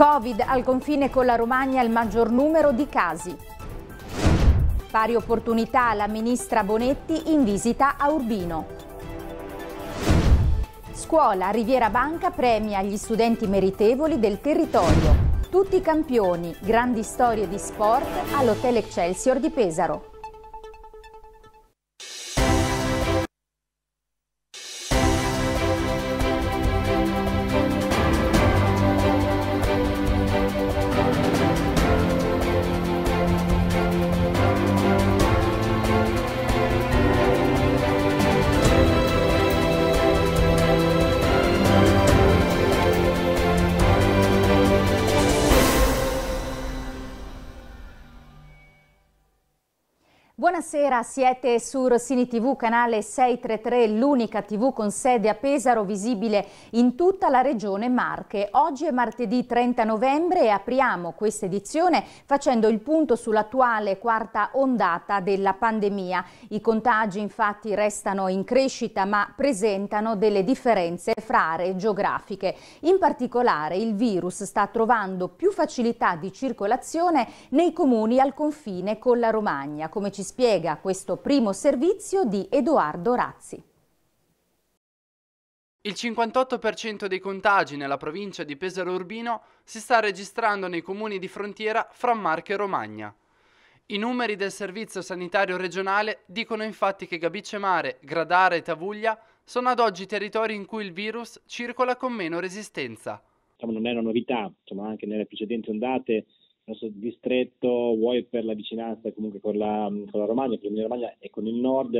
Covid al confine con la Romagna il maggior numero di casi. Pari opportunità alla ministra Bonetti in visita a Urbino. Scuola Riviera Banca premia gli studenti meritevoli del territorio. Tutti campioni, grandi storie di sport all'Hotel Excelsior di Pesaro. Buonasera, siete su Rossini TV, canale 633, l'unica TV con sede a Pesaro visibile in tutta la regione Marche. Oggi è martedì 30 novembre e apriamo questa edizione facendo il punto sull'attuale quarta ondata della pandemia. I contagi infatti restano in crescita ma presentano delle differenze fra aree geografiche. In particolare il virus sta trovando più facilità di circolazione nei comuni al confine con la Romagna, come ci spiega questo primo servizio di Edoardo Razzi. Il 58% dei contagi nella provincia di Pesaro Urbino si sta registrando nei comuni di frontiera fra Marche e Romagna. I numeri del Servizio Sanitario Regionale dicono infatti che Gabicemare, Mare, Gradara e Tavuglia sono ad oggi territori in cui il virus circola con meno resistenza. Diciamo, non è una novità, insomma, anche nelle precedenti ondate nostro distretto, vuoi per la vicinanza comunque con la, con la Romagna, con l'Emilia Romagna e con il nord,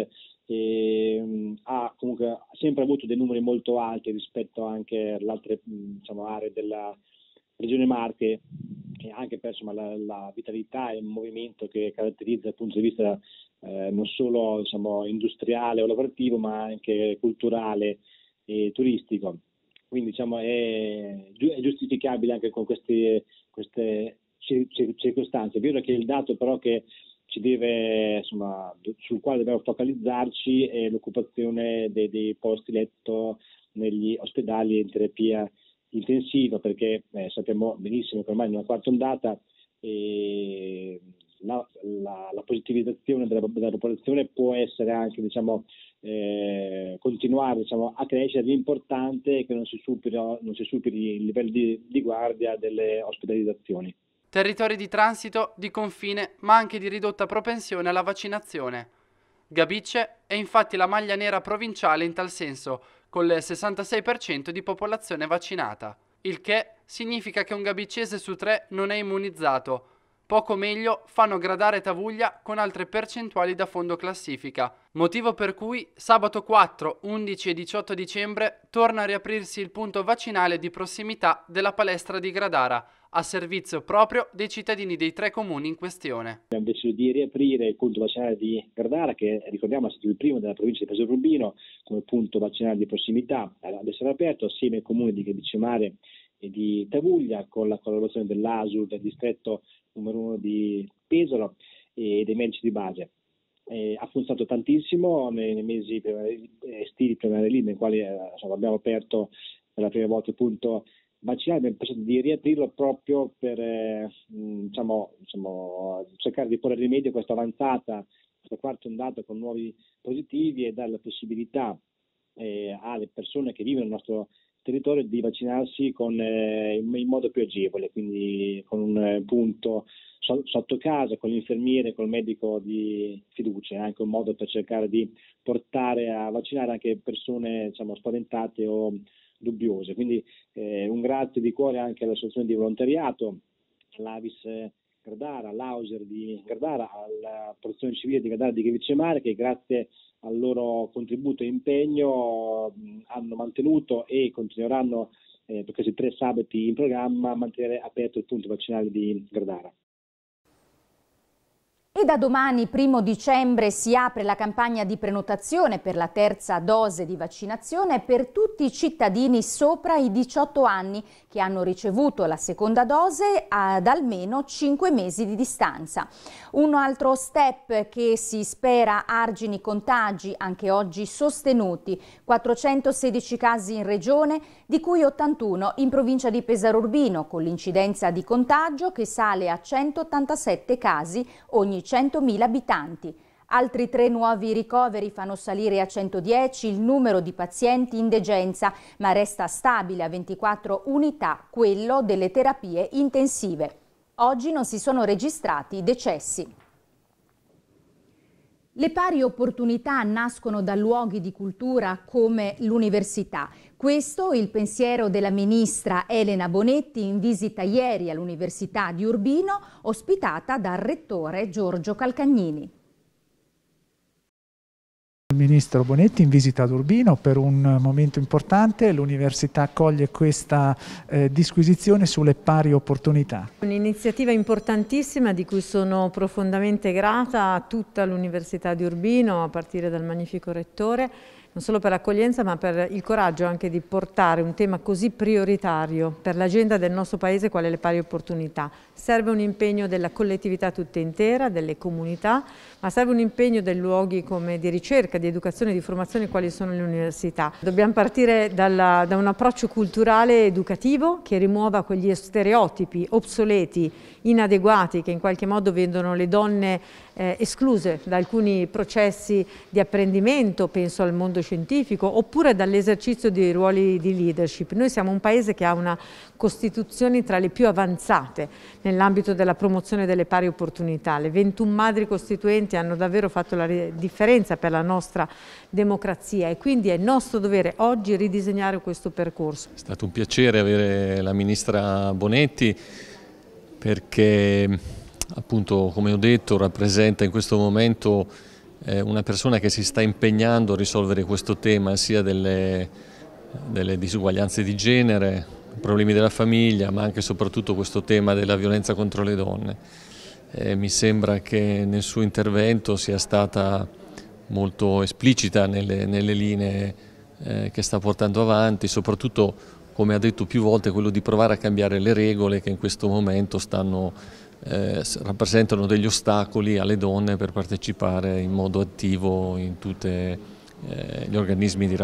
e, ehm, ha comunque sempre avuto dei numeri molto alti rispetto anche alle altre diciamo, aree della regione Marche e anche per insomma, la, la, vitalità e il movimento che caratterizza dal punto di vista eh, non solo diciamo, industriale o lavorativo ma anche culturale e turistico quindi diciamo, è, giustificabile anche con queste, queste circostanze. È vero che il dato però che ci deve, insomma, sul quale dobbiamo focalizzarci è l'occupazione dei, dei posti letto negli ospedali in terapia intensiva, perché eh, sappiamo benissimo che ormai in una quarta ondata eh, la, la, la, positivizzazione della, della, popolazione può essere anche, diciamo, eh, continuare diciamo, a crescere, l'importante è che non si superi, non si superi il livello di, di guardia delle ospedalizzazioni territori di transito, di confine, ma anche di ridotta propensione alla vaccinazione. Gabicce è infatti la maglia nera provinciale in tal senso, con il 66% di popolazione vaccinata, il che significa che un gabicese su tre non è immunizzato. Poco meglio fanno gradare Tavuglia con altre percentuali da fondo classifica, motivo per cui sabato 4, 11 e 18 dicembre torna a riaprirsi il punto vaccinale di prossimità della palestra di Gradara, a servizio proprio dei cittadini dei tre comuni in questione. Abbiamo deciso di riaprire il punto vaccinale di Gardara, che ricordiamo è stato il primo della provincia di Pesaro Urbino, come punto vaccinale di prossimità, ad essere aperto assieme ai comuni di Gedicimare e di Tavuglia, con la collaborazione dell'ASUR, del distretto numero uno di Pesaro e dei medici di base. Eh, ha funzionato tantissimo nei, nei mesi eh, estivi primaverili, nei quali eh, insomma, abbiamo aperto per la prima volta il punto vaccinale abbiamo pensato di riaprirlo proprio per eh, mm, diciamo, diciamo, cercare di porre rimedio a questa avanzata, questa quarta ondata con nuovi positivi e dare la possibilità eh, alle persone che vivono nel nostro territorio di vaccinarsi con, eh, in modo più agevole, quindi con un eh, punto sotto casa, con l'infermiere, con il medico di fiducia, eh, anche un modo per cercare di portare a vaccinare anche persone diciamo, spaventate o dubbiose. Quindi eh, un grazie di cuore anche all'associazione di volontariato, all'Avis eh, Gardara, all'Auser di Gardara, alla Protezione Civile di Gardara di Grevicce Mare che grazie al loro contributo e impegno hanno mantenuto e continueranno eh, per questi tre sabati in programma a mantenere aperto il punto vaccinale di Gardara. E da domani, primo dicembre, si apre la campagna di prenotazione per la terza dose di vaccinazione per tutti i cittadini sopra i 18 anni che hanno ricevuto la seconda dose ad almeno 5 mesi di distanza. Un altro step che si spera argini contagi, anche oggi sostenuti, 416 casi in regione, di cui 81 in provincia di Pesaro Urbino, con l'incidenza di contagio che sale a 187 casi ogni 5 100.000 abitanti. Altri tre nuovi ricoveri fanno salire a 110 il numero di pazienti in degenza, ma resta stabile a 24 unità quello delle terapie intensive. Oggi non si sono registrati decessi. Le pari opportunità nascono da luoghi di cultura come l'università. Questo è il pensiero della ministra Elena Bonetti in visita ieri all'Università di Urbino, ospitata dal rettore Giorgio Calcagnini. Il ministro Bonetti in visita ad Urbino per un momento importante, l'università accoglie questa eh, disquisizione sulle pari opportunità. Un'iniziativa importantissima di cui sono profondamente grata a tutta l'università di Urbino, a partire dal magnifico rettore, non solo per l'accoglienza ma per il coraggio anche di portare un tema così prioritario per l'agenda del nostro Paese quale le pari opportunità. Serve un impegno della collettività tutta intera, delle comunità, ma serve un impegno dei luoghi come di ricerca, di educazione, di formazione quali sono le università. Dobbiamo partire dalla, da un approccio culturale educativo che rimuova quegli stereotipi obsoleti, inadeguati, che in qualche modo vedono le donne eh, escluse da alcuni processi di apprendimento, penso al mondo metodo scientifico oppure dall'esercizio di ruoli di leadership. Noi siamo un paese che ha una costituzione tra le più avanzate nell'ambito della promozione delle pari opportunità. Le 21 madri costituenti hanno davvero fatto la differenza per la nostra democrazia e quindi è nostro dovere oggi ridisegnare questo percorso. È stato un piacere avere la Ministra Bonetti perché appunto come ho detto rappresenta in questo momento eh, una persona che si sta impegnando a risolvere questo tema sia delle, delle disuguaglianze di genere, problemi della famiglia, ma anche e soprattutto questo tema della violenza contro le donne. E eh, mi sembra che nel suo intervento sia stata molto esplicita nelle, nelle linee eh, che sta portando avanti, soprattutto come ha detto più volte quello di provare a cambiare le regole che in questo momento stanno eh, rappresentano degli ostacoli alle donne per partecipare in modo attivo in tutti eh, gli organismi di,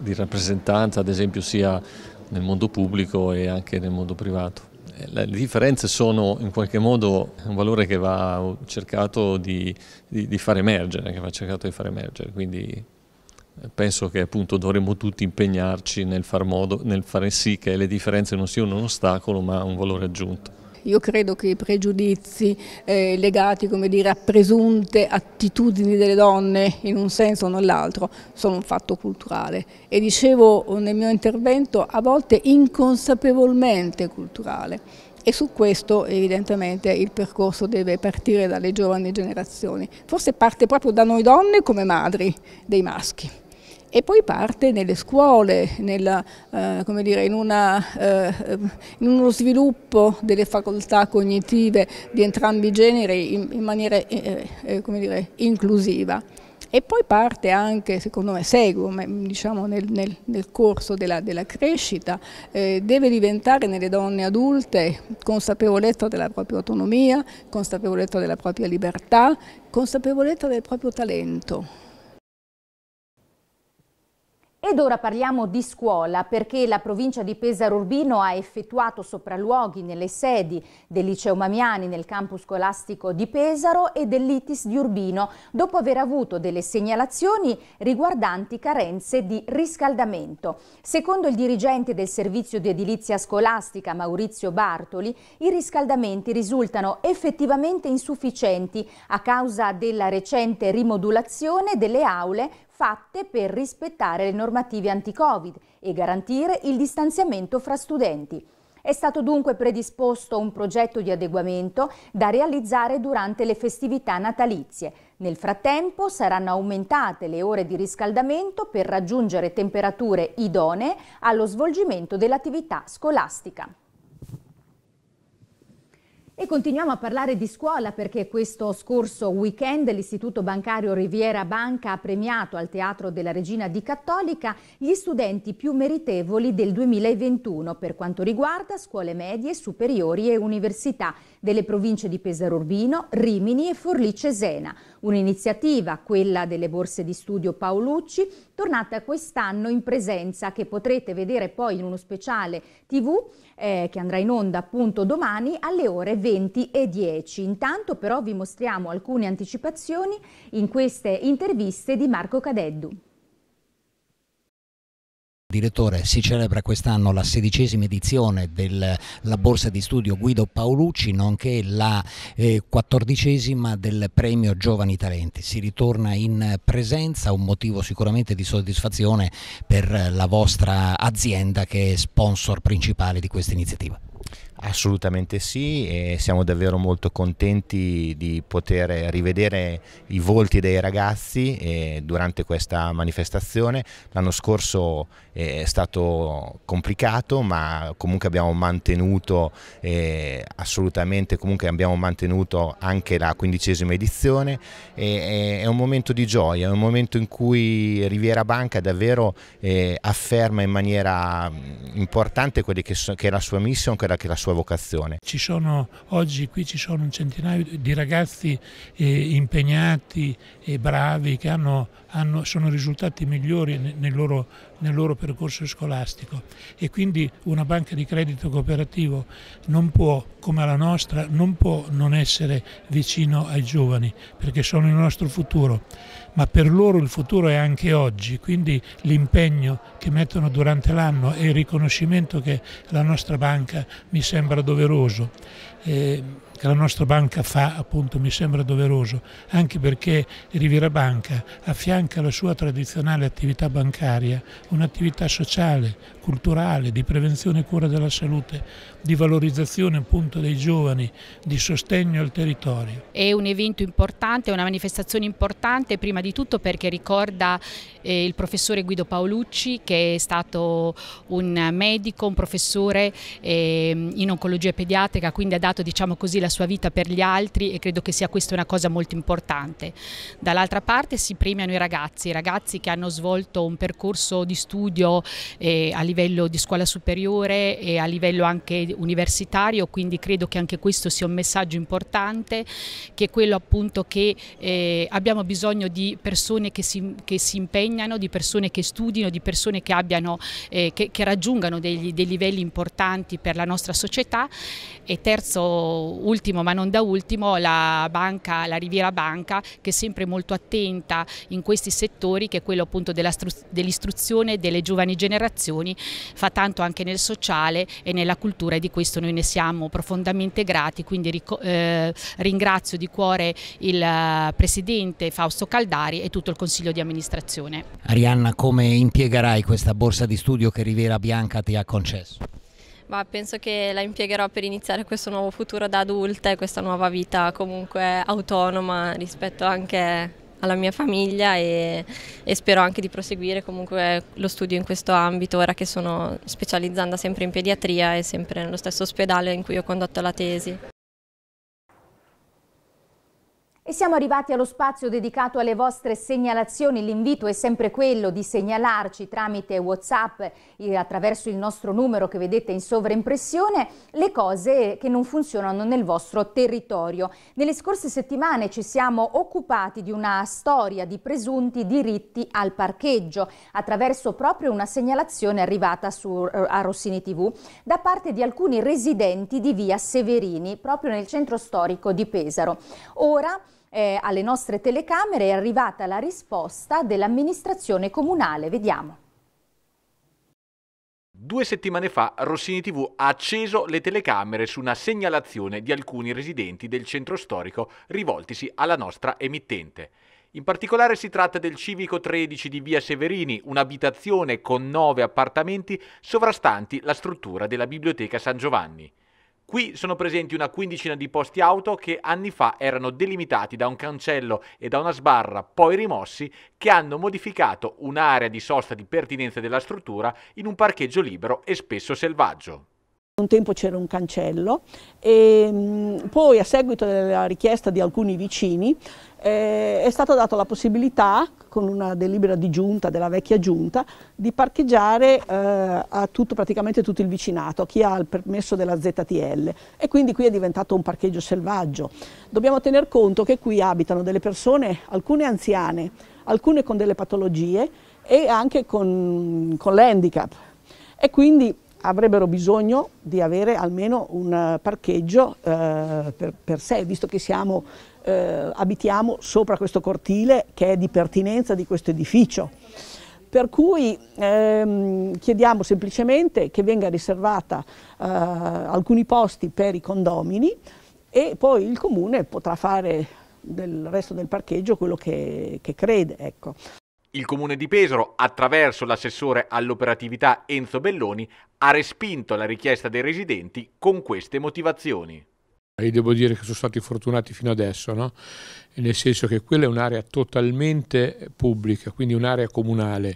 di rappresentanza, ad esempio sia nel mondo pubblico e anche nel mondo privato. Eh, le differenze sono in qualche modo un valore che va cercato di, di, di far emergere, che va cercato di far emergere, quindi eh, penso che appunto dovremmo tutti impegnarci nel far, modo, nel far sì che le differenze non siano un ostacolo ma un valore aggiunto. Io credo che i pregiudizi eh, legati dire, a presunte attitudini delle donne in un senso o nell'altro sono un fatto culturale e dicevo nel mio intervento a volte inconsapevolmente culturale e su questo evidentemente il percorso deve partire dalle giovani generazioni, forse parte proprio da noi donne come madri dei maschi e poi parte nelle scuole, nella, eh, dire, in, una, eh, in, uno sviluppo delle facoltà cognitive di entrambi i generi in, in maniera eh, eh dire, inclusiva. E poi parte anche, secondo me, segue diciamo, nel, nel, nel, corso della, della crescita, eh, deve diventare nelle donne adulte consapevolezza della propria autonomia, consapevolezza della propria libertà, consapevolezza del proprio talento ed ora parliamo di scuola perché la provincia di Pesaro Urbino ha effettuato sopralluoghi nelle sedi del liceo Mamiani nel campus scolastico di Pesaro e dell'ITIS di Urbino dopo aver avuto delle segnalazioni riguardanti carenze di riscaldamento. Secondo il dirigente del servizio di edilizia scolastica Maurizio Bartoli i riscaldamenti risultano effettivamente insufficienti a causa della recente rimodulazione delle aule fatte per rispettare le normative anti-Covid e garantire il distanziamento fra studenti. È stato dunque predisposto un progetto di adeguamento da realizzare durante le festività natalizie. Nel frattempo saranno aumentate le ore di riscaldamento per raggiungere temperature idonee allo svolgimento dell'attività scolastica. E continuiamo a parlare di scuola perché questo scorso weekend l'Istituto Bancario Riviera Banca ha premiato al Teatro della Regina di Cattolica gli studenti più meritevoli del 2021 per quanto riguarda scuole medie, superiori e università delle province di Pesaro Urbino, Rimini e Forlì Cesena. Un'iniziativa, quella delle borse di studio Paolucci, tornata quest'anno in presenza che potrete vedere poi in uno speciale tv eh, che andrà in onda appunto domani alle ore 20. 20 e 10. Intanto però vi mostriamo alcune anticipazioni in queste interviste di Marco Cadeddu. Direttore, si celebra quest'anno la sedicesima edizione della borsa di studio Guido Paolucci, nonché la eh, quattordicesima eh, del premio Giovani Talenti. Si ritorna in presenza, un motivo sicuramente di soddisfazione per la vostra azienda che è sponsor principale di questa iniziativa. Assolutamente sì e siamo davvero molto contenti di poter rivedere i volti dei ragazzi eh, durante questa manifestazione. L'anno scorso eh, è stato complicato ma comunque abbiamo mantenuto eh, assolutamente comunque abbiamo mantenuto anche la quindicesima edizione e è un momento di gioia, è un momento in cui Riviera Banca davvero afferma in maniera mm, importante quella che è la sua mission, quella che è la sua vocazione. Ci sono, oggi qui ci sono un centinaio di ragazzi eh, impegnati e bravi che hanno, hanno, sono risultati migliori nel loro, nel loro percorso scolastico e quindi una banca di credito cooperativo non può, come la nostra, non può non essere vicino ai giovani perché sono il nostro futuro ma per loro il futuro è anche oggi, quindi l'impegno che mettono durante l'anno e il riconoscimento che la nostra banca mi sembra doveroso eh, che la nostra banca fa, appunto mi sembra doveroso, anche perché Riviera Banca affianca alla sua tradizionale attività bancaria un'attività sociale, culturale, di prevenzione e cura della salute, di valorizzazione appunto dei giovani, di sostegno al territorio. È un evento importante, una manifestazione importante prima di tutto perché ricorda eh, il professore Guido Paolucci che è stato un medico, un professore eh, in oncologia pediatrica, quindi ha dato sacrificato diciamo così, la sua vita per gli altri e credo che sia questa una cosa molto importante. Dall'altra parte si premiano i ragazzi, i ragazzi che hanno svolto un percorso di studio eh, a livello di scuola superiore e a livello anche universitario, quindi credo che anche questo sia un messaggio importante, che è quello appunto che eh, abbiamo bisogno di persone che si, che si, impegnano, di persone che studino, di persone che, abbiano, eh, che, che raggiungano degli, dei livelli importanti per la nostra società e terzo ultimo ma non da ultimo la, banca, la Riviera Banca che è sempre molto attenta in questi settori che è quello appunto dell'istruzione delle giovani generazioni, fa tanto anche nel sociale e nella cultura e di questo noi ne siamo profondamente grati, quindi eh, ringrazio di cuore il eh, Presidente Fausto Caldari e tutto il Consiglio di amministrazione. Arianna, come impiegherai questa borsa di studio che Riviera Bianca ti ha concesso? ma penso che la impiegherò per iniziare questo nuovo futuro da adulta e questa nuova vita comunque autonoma rispetto anche alla mia famiglia e, e, spero anche di proseguire comunque lo studio in questo ambito ora che sono specializzanda sempre in pediatria e sempre nello stesso ospedale in cui ho condotto la tesi. E siamo arrivati allo spazio dedicato alle vostre segnalazioni. L'invito è sempre quello di segnalarci tramite Whatsapp, eh, attraverso il nostro numero che vedete in sovraimpressione, le cose che non funzionano nel vostro territorio. Nelle scorse settimane ci siamo occupati di una storia di presunti diritti al parcheggio, attraverso proprio una segnalazione arrivata su, eh, a Rossini TV da parte di alcuni residenti di via Severini, proprio nel centro storico di Pesaro. Ora eh, alle nostre telecamere è arrivata la risposta dell'amministrazione comunale. Vediamo. Due settimane fa Rossini TV ha acceso le telecamere su una segnalazione di alcuni residenti del centro storico rivoltisi alla nostra emittente. In particolare si tratta del civico 13 di via Severini, un'abitazione con nove appartamenti sovrastanti la struttura della biblioteca San Giovanni. Qui sono presenti una quindicina di posti auto che anni fa erano delimitati da un cancello e da una sbarra poi rimossi che hanno modificato un'area di sosta di pertinenza della struttura in un parcheggio libero e spesso selvaggio. Un tempo c'era un cancello e ehm, poi a seguito della richiesta di alcuni vicini eh, è stata data la possibilità, con una delibera di giunta, della vecchia giunta, di parcheggiare eh, a tutto, praticamente tutto il vicinato, a chi ha il permesso della ZTL e quindi qui è diventato un parcheggio selvaggio. Dobbiamo tener conto che qui abitano delle persone, alcune anziane, alcune con delle patologie e anche con, con l'handicap e quindi avrebbero bisogno di avere almeno un eh, parcheggio eh, per, per, sé, visto che siamo, eh, abitiamo sopra questo cortile che è di pertinenza di questo edificio. Per cui ehm, chiediamo semplicemente che venga riservata eh, alcuni posti per i condomini e poi il comune potrà fare del resto del parcheggio quello che, che crede. Ecco. Il comune di Pesaro, attraverso l'assessore all'operatività Enzo Belloni, ha respinto la richiesta dei residenti con queste motivazioni. Io devo dire che sono stati fortunati fino adesso, no? nel senso che quella è un'area totalmente pubblica, quindi un'area comunale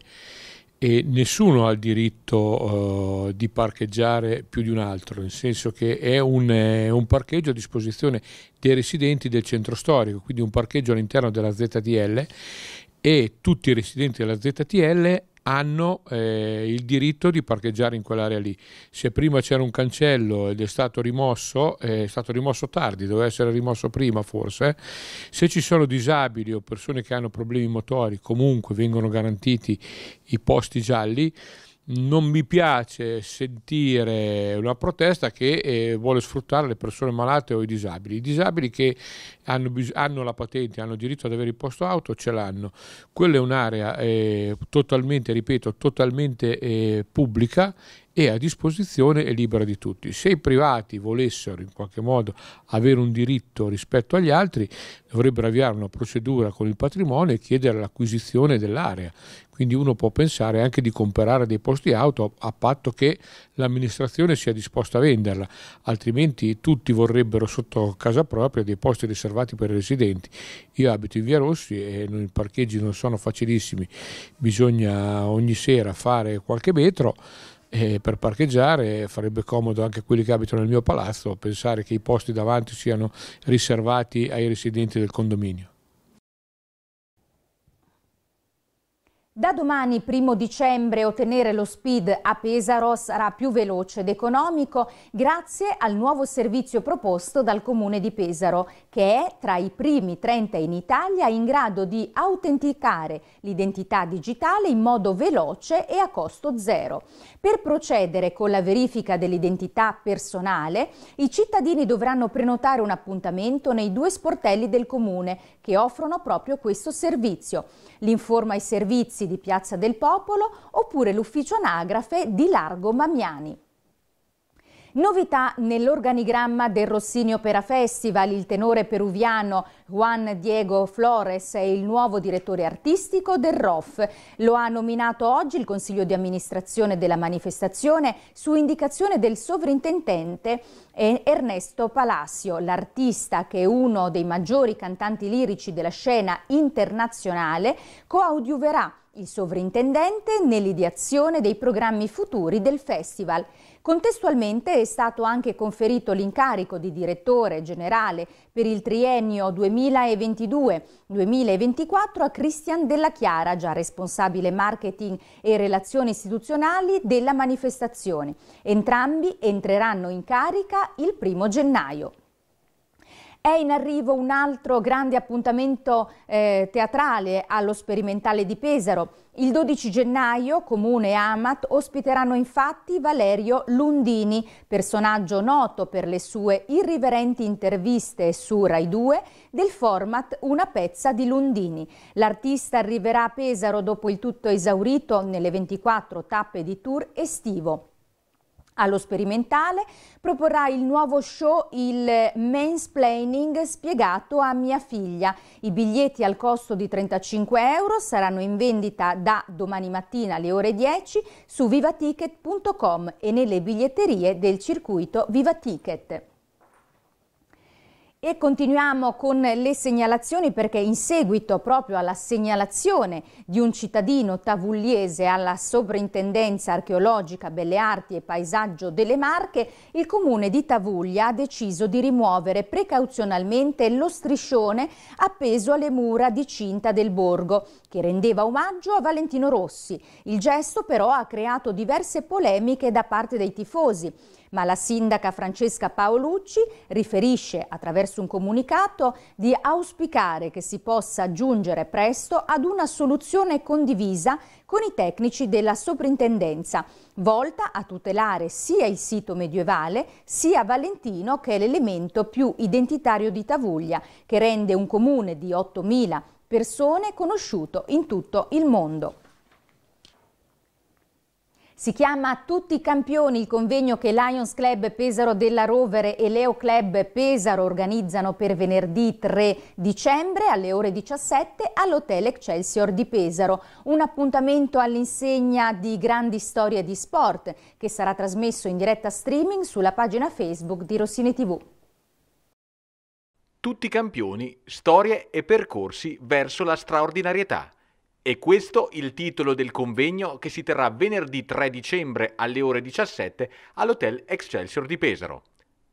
e nessuno ha il diritto uh, di parcheggiare più di un altro, nel senso che è un, eh, un parcheggio a disposizione dei residenti del centro storico, quindi un parcheggio all'interno della ZDL e tutti i residenti della ZTL hanno eh, il diritto di parcheggiare in quell'area lì. Se prima c'era un cancello ed è stato rimosso, eh, è stato rimosso tardi, doveva essere rimosso prima forse. Se ci sono disabili o persone che hanno problemi motori, comunque vengono garantiti i posti gialli non mi piace sentire una protesta che eh, vuole sfruttare le persone malate o i disabili. I disabili che hanno, hanno la patente, hanno diritto ad avere il posto auto, ce l'hanno. Quella è un'area eh, totalmente, ripeto, totalmente eh, pubblica è a disposizione e libera di tutti. Se i privati volessero in qualche modo avere un diritto rispetto agli altri, dovrebbero avviare una procedura con il patrimonio e chiedere l'acquisizione dell'area. Quindi uno può pensare anche di comprare dei posti auto a patto che l'amministrazione sia disposta a venderla, altrimenti tutti vorrebbero sotto casa propria dei posti riservati per i residenti. Io abito in Via Rossi e i parcheggi non sono facilissimi, bisogna ogni sera fare qualche metro eh, per parcheggiare, farebbe comodo anche a quelli che abitano nel mio palazzo pensare che i posti davanti siano riservati ai residenti del condominio. Da domani, primo dicembre, ottenere lo speed a Pesaro sarà più veloce ed economico grazie al nuovo servizio proposto dal Comune di Pesaro, che è tra i primi 30 in Italia in grado di autenticare l'identità digitale in modo veloce e a costo zero. Per procedere con la verifica dell'identità personale, i cittadini dovranno prenotare un appuntamento nei due sportelli del Comune, che offrono proprio questo servizio. L'informa i servizi di Piazza del Popolo oppure l'ufficio anagrafe di Largo Mamiani. Novità nell'organigramma del Rossini Opera Festival, il tenore peruviano Juan Diego Flores è il nuovo direttore artistico del ROF. Lo ha nominato oggi il Consiglio di amministrazione della manifestazione su indicazione del sovrintendente Ernesto Palacio, l'artista che è uno dei maggiori cantanti lirici della scena internazionale, coadiuverà il sovrintendente nell'ideazione dei programmi futuri del festival. Contestualmente è stato anche conferito l'incarico di direttore generale per il triennio 2022-2024 a Cristian Della Chiara, già responsabile marketing e relazioni istituzionali della manifestazione. Entrambi entreranno in carica il primo gennaio. È in arrivo un altro grande appuntamento eh, teatrale allo Sperimentale di Pesaro. Il 12 gennaio Comune e Amat ospiteranno infatti Valerio Lundini, personaggio noto per le sue irriverenti interviste su Rai 2 del format Una pezza di Lundini. L'artista arriverà a Pesaro dopo il tutto esaurito nelle 24 tappe di tour estivo. Allo sperimentale proporrà il nuovo show Il Mansplaining spiegato a mia figlia. I biglietti al costo di 35 euro saranno in vendita da domani mattina alle ore 10 su vivaticket.com e nelle biglietterie del circuito Viva Ticket. E continuiamo con le segnalazioni perché in seguito proprio alla segnalazione di un cittadino tavugliese alla Sovrintendenza Archeologica, Belle Arti e Paesaggio delle Marche, il comune di Tavuglia ha deciso di rimuovere precauzionalmente lo striscione appeso alle mura di cinta del borgo, che rendeva omaggio a Valentino Rossi. Il gesto però ha creato diverse polemiche da parte dei tifosi ma la sindaca Francesca Paolucci riferisce attraverso un comunicato di auspicare che si possa giungere presto ad una soluzione condivisa con i tecnici della soprintendenza, volta a tutelare sia il sito medievale sia Valentino che è l'elemento più identitario di Tavuglia, che rende un comune di 8.000 persone conosciuto in tutto il mondo. Si chiama Tutti i campioni il convegno che Lions Club Pesaro della Rovere e Leo Club Pesaro organizzano per venerdì 3 dicembre alle ore 17 all'Hotel Excelsior di Pesaro. Un appuntamento all'insegna di grandi storie di sport che sarà trasmesso in diretta streaming sulla pagina Facebook di Rossini TV. Tutti campioni, storie e percorsi verso la straordinarietà. E questo il titolo del convegno che si terrà venerdì 3 dicembre alle ore 17 all'Hotel Excelsior di Pesaro.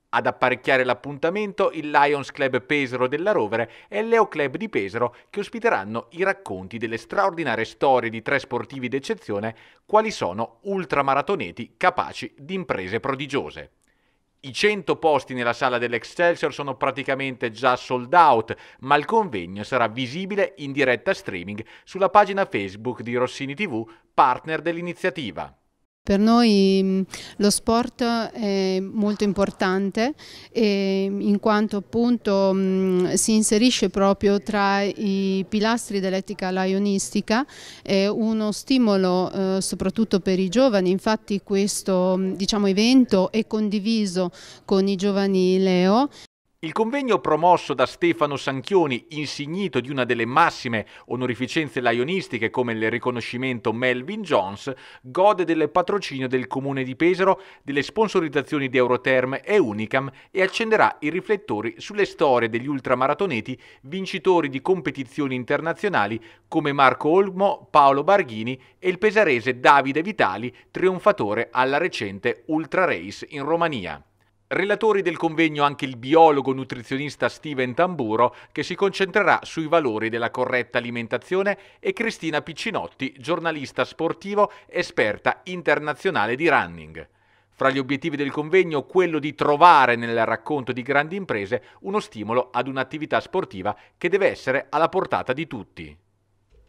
Ad apparecchiare l'appuntamento il Lions Club Pesaro della Rovere e il Leo Club di Pesaro che ospiteranno i racconti delle straordinarie storie di tre sportivi d'eccezione quali sono ultramaratoneti capaci di imprese prodigiose. I 100 posti nella sala dell'Excelsior sono praticamente già sold out, ma il convegno sarà visibile in diretta streaming sulla pagina Facebook di Rossini TV, partner dell'iniziativa. Per noi mm, lo sport è molto importante mm, in quanto appunto mm, si inserisce proprio tra i pilastri dell'etica laionistica, è uno stimolo eh, soprattutto per i giovani, infatti questo diciamo, evento è condiviso con i giovani Leo il convegno promosso da Stefano Sanchioni, insignito di una delle massime onorificenze laionistiche come il riconoscimento Melvin Jones, gode del patrocinio del Comune di Pesaro, delle sponsorizzazioni di Euroterm e Unicam e accenderà i riflettori sulle storie degli ultramaratoneti vincitori di competizioni internazionali come Marco Olmo, Paolo Barghini e il pesarese Davide Vitali, trionfatore alla recente Ultra Race in Romania. Relatori del convegno anche il biologo nutrizionista Steven Tamburo che si concentrerà sui valori della corretta alimentazione e Cristina Piccinotti, giornalista sportivo, esperta internazionale di running. Fra gli obiettivi del convegno quello di trovare nel racconto di grandi imprese uno stimolo ad un'attività sportiva che deve essere alla portata di tutti.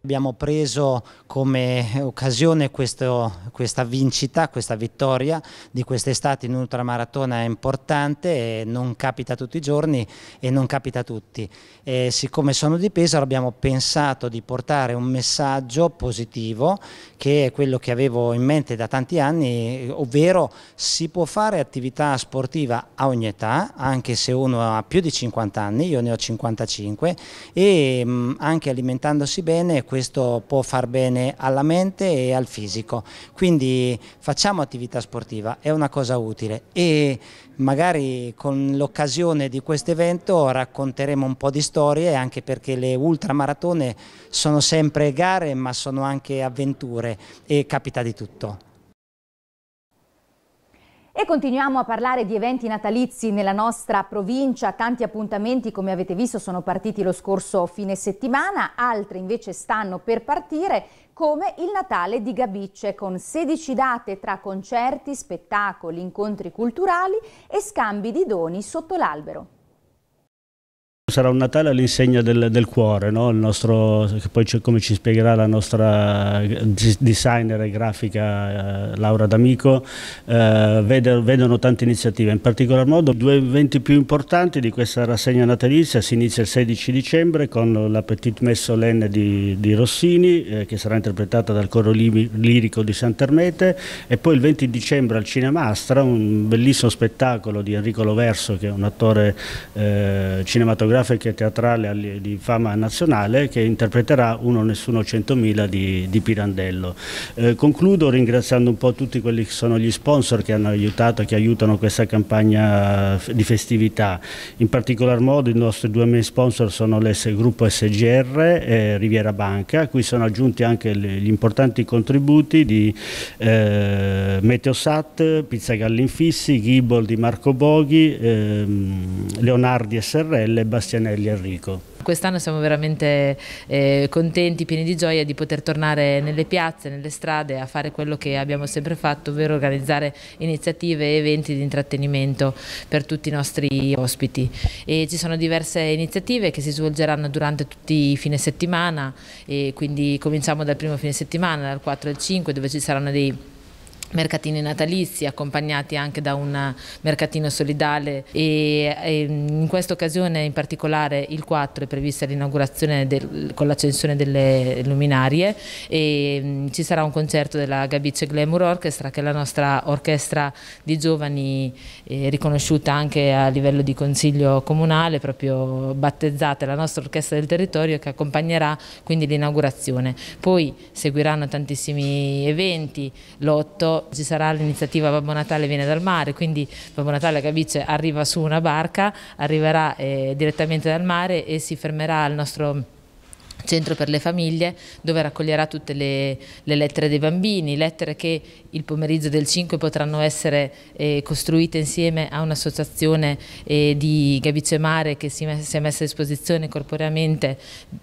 Abbiamo preso come occasione questo, questa vincita, questa vittoria di quest'estate in ultramaratona importante, non capita tutti i giorni e non capita a tutti. E siccome sono di Pesaro abbiamo pensato di portare un messaggio positivo che è quello che avevo in mente da tanti anni, ovvero si può fare attività sportiva a ogni età, anche se uno ha più di 50 anni, io ne ho 55, e anche alimentandosi bene questo può far bene alla mente e al fisico. Quindi facciamo attività sportiva, è una cosa utile e magari con l'occasione di questo evento racconteremo un po' di storie anche perché le ultramaratone sono sempre gare ma sono anche avventure e capita di tutto. E continuiamo a parlare di eventi natalizi nella nostra provincia, tanti appuntamenti come avete visto sono partiti lo scorso fine settimana, altri invece stanno per partire come il Natale di Gabicce con 16 date tra concerti, spettacoli, incontri culturali e scambi di doni sotto l'albero. Sarà un Natale all'insegna del, del, cuore, no? nostro, poi come ci spiegherà la nostra eh, designer e grafica eh, Laura D'Amico, eh, vedono, vedono tante iniziative, in particolar modo due eventi più importanti di questa rassegna natalizia, si inizia il 16 dicembre con la Petite Messe Solenne di, di Rossini, eh, che sarà interpretata dal coro lirico di Sant'Ermete, e poi il 20 dicembre al Cinema Astra, un bellissimo spettacolo di Enrico Loverso, che è un attore eh, cinematografico, cinematografica e teatrale di fama nazionale che interpreterà Uno Nessuno 100.000 di, di, Pirandello. Eh, concludo ringraziando un po' tutti quelli che sono gli sponsor che hanno aiutato, e che aiutano questa campagna eh, di festività. In particolar modo i nostri due main sponsor sono l'S Gruppo SGR e Riviera Banca, a cui sono aggiunti anche gli importanti contributi di eh, Meteosat, Pizza Gallinfissi, Gibol di Marco Boghi, ehm, Leonardi SRL e Bassini Bastianelli Enrico. Quest'anno siamo veramente eh, contenti, pieni di gioia di poter tornare nelle piazze, nelle strade a fare quello che abbiamo sempre fatto, ovvero organizzare iniziative e eventi di intrattenimento per tutti i nostri ospiti. E ci sono diverse iniziative che si svolgeranno durante tutti i fine settimana, quindi cominciamo dal primo fine settimana, dal 4 al 5, dove ci saranno dei mercatini natalizi accompagnati anche da un mercatino solidale e, e mm, in questa occasione in particolare il 4 è prevista l'inaugurazione con l'accensione delle luminarie e mh, mm, ci sarà un concerto della Gabice Glamour Orchestra che è la nostra orchestra di giovani eh, riconosciuta anche a livello di consiglio comunale proprio battezzata la nostra orchestra del territorio che accompagnerà quindi l'inaugurazione poi seguiranno tantissimi eventi l'8 ci sarà l'iniziativa Babbo Natale viene dal mare, quindi Babbo Natale Gabice arriva su una barca, arriverà eh, direttamente dal mare e si fermerà al nostro centro per le famiglie dove raccoglierà tutte le, le lettere dei bambini, lettere che il pomeriggio del 5 potranno essere eh, costruite insieme a un'associazione eh, di Gavice Mare che si, si, è messa a disposizione corporeamente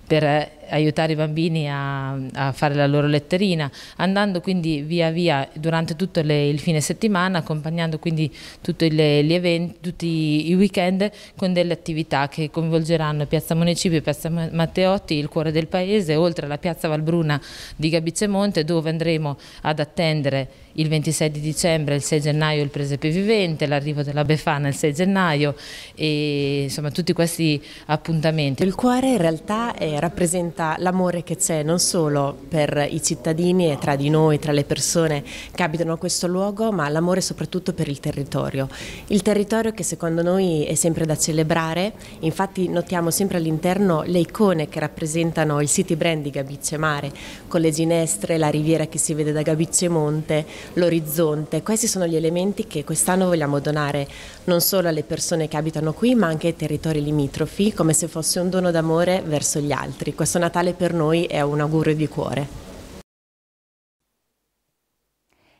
per eh, aiutare i bambini a, a, fare la loro letterina, andando quindi via via durante tutto le, il fine settimana, accompagnando quindi tutti gli eventi, tutti i weekend con delle attività che coinvolgeranno Piazza Municipio, Piazza Matteotti, il cuore del paese, oltre alla Piazza Valbruna di Gabicemonte dove andremo ad attendere il 26 di dicembre, il 6 gennaio il presepe vivente, l'arrivo della Befana il 6 gennaio e insomma tutti questi appuntamenti. Il cuore in realtà eh, rappresenta l'amore che c'è non solo per i cittadini e tra di noi, tra le persone che abitano questo luogo, ma l'amore soprattutto per il territorio. Il territorio che secondo noi è sempre da celebrare, infatti notiamo sempre all'interno le icone che rappresentano il city brand di Gabicce Mare, con le ginestre, la riviera che si vede da Gabicce Monte, l'orizzonte. Questi sono gli elementi che quest'anno vogliamo donare non solo alle persone che abitano qui ma anche ai territori limitrofi come se fosse un dono d'amore verso gli altri. Questo Natale per noi è un augurio di cuore.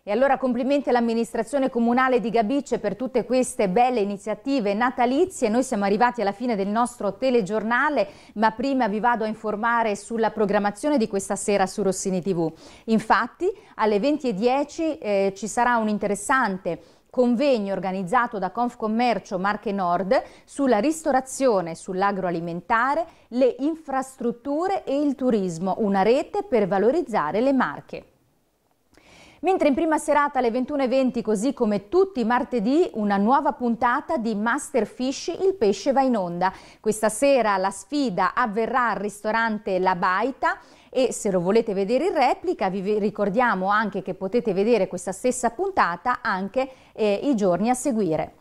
E allora complimenti all'amministrazione comunale di Gabice per tutte queste belle iniziative natalizie. Noi siamo arrivati alla fine del nostro telegiornale, ma prima vi vado a informare sulla programmazione di questa sera su Rossini TV. Infatti alle 20.10 eh, ci sarà un interessante convegno organizzato da Confcommercio Marche Nord sulla ristorazione, sull'agroalimentare, le infrastrutture e il turismo, una rete per valorizzare le marche. Mentre in prima serata alle 21.20, così come tutti i martedì, una nuova puntata di Master Fish, il pesce va in onda. Questa sera la sfida avverrà al ristorante La Baita e se lo volete vedere in replica vi ricordiamo anche che potete vedere questa stessa puntata anche eh, i giorni a seguire.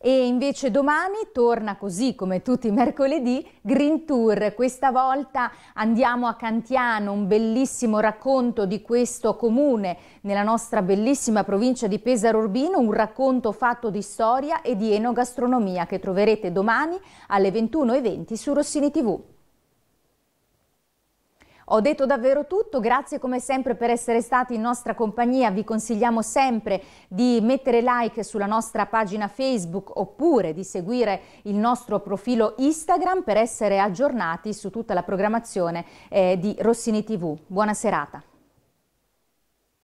E invece domani torna così come tutti i mercoledì Green Tour. Questa volta andiamo a Cantiano, un bellissimo racconto di questo comune nella nostra bellissima provincia di Pesaro Urbino, un racconto fatto di storia e di enogastronomia che troverete domani alle 21.20 su Rossini TV. Ho detto davvero tutto, grazie come sempre per essere stati in nostra compagnia, vi consigliamo sempre di mettere like sulla nostra pagina Facebook oppure di seguire il nostro profilo Instagram per essere aggiornati su tutta la programmazione eh, di Rossini TV. Buona serata.